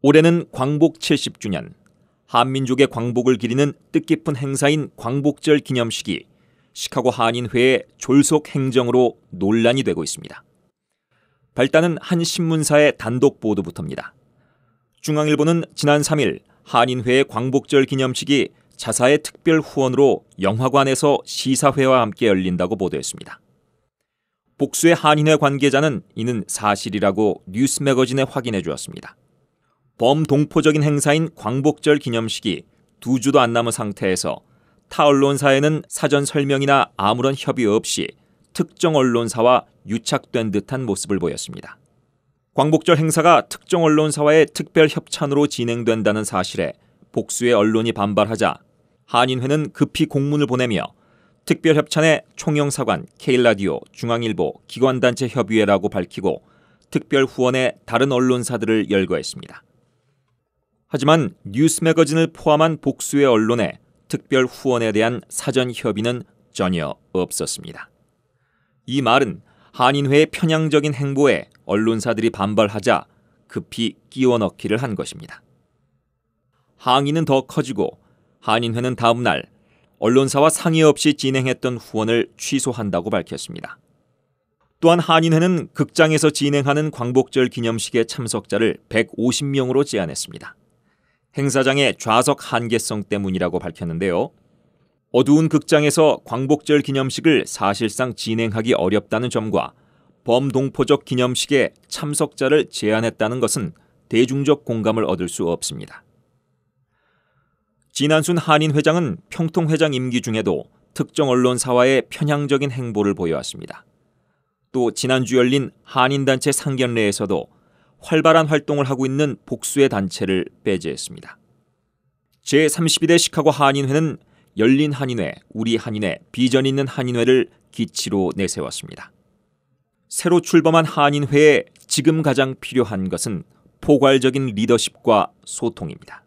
올해는 광복 70주년, 한민족의 광복을 기리는 뜻깊은 행사인 광복절 기념식이 시카고 한인회의 졸속 행정으로 논란이 되고 있습니다. 발단은 한 신문사의 단독 보도부터입니다. 중앙일보는 지난 3일 한인회의 광복절 기념식이 자사의 특별 후원으로 영화관에서 시사회와 함께 열린다고 보도했습니다. 복수의 한인회 관계자는 이는 사실이라고 뉴스 매거진에 확인해 주었습니다. 범동포적인 행사인 광복절 기념식이 두 주도 안 남은 상태에서 타 언론사에는 사전 설명이나 아무런 협의 없이 특정 언론사와 유착된 듯한 모습을 보였습니다. 광복절 행사가 특정 언론사와의 특별 협찬으로 진행된다는 사실에 복수의 언론이 반발하자 한인회는 급히 공문을 보내며 특별 협찬에 총영사관, 케일라디오, 중앙일보, 기관단체 협의회라고 밝히고 특별 후원에 다른 언론사들을 열거했습니다. 하지만 뉴스 매거진을 포함한 복수의 언론에 특별 후원에 대한 사전 협의는 전혀 없었습니다. 이 말은 한인회의 편향적인 행보에 언론사들이 반발하자 급히 끼워 넣기를 한 것입니다. 항의는 더 커지고 한인회는 다음 날 언론사와 상의 없이 진행했던 후원을 취소한다고 밝혔습니다. 또한 한인회는 극장에서 진행하는 광복절 기념식의 참석자를 150명으로 제한했습니다. 행사장의 좌석 한계성 때문이라고 밝혔는데요. 어두운 극장에서 광복절 기념식을 사실상 진행하기 어렵다는 점과 범동포적 기념식에 참석자를 제한했다는 것은 대중적 공감을 얻을 수 없습니다. 지난순 한인 회장은 평통 회장 임기 중에도 특정 언론사와의 편향적인 행보를 보여왔습니다. 또 지난주 열린 한인단체 상견례에서도 활발한 활동을 하고 있는 복수의 단체를 배제했습니다. 제32대 시카고 한인회는 열린 한인회, 우리 한인회, 비전 있는 한인회를 기치로 내세웠습니다. 새로 출범한 한인회에 지금 가장 필요한 것은 포괄적인 리더십과 소통입니다.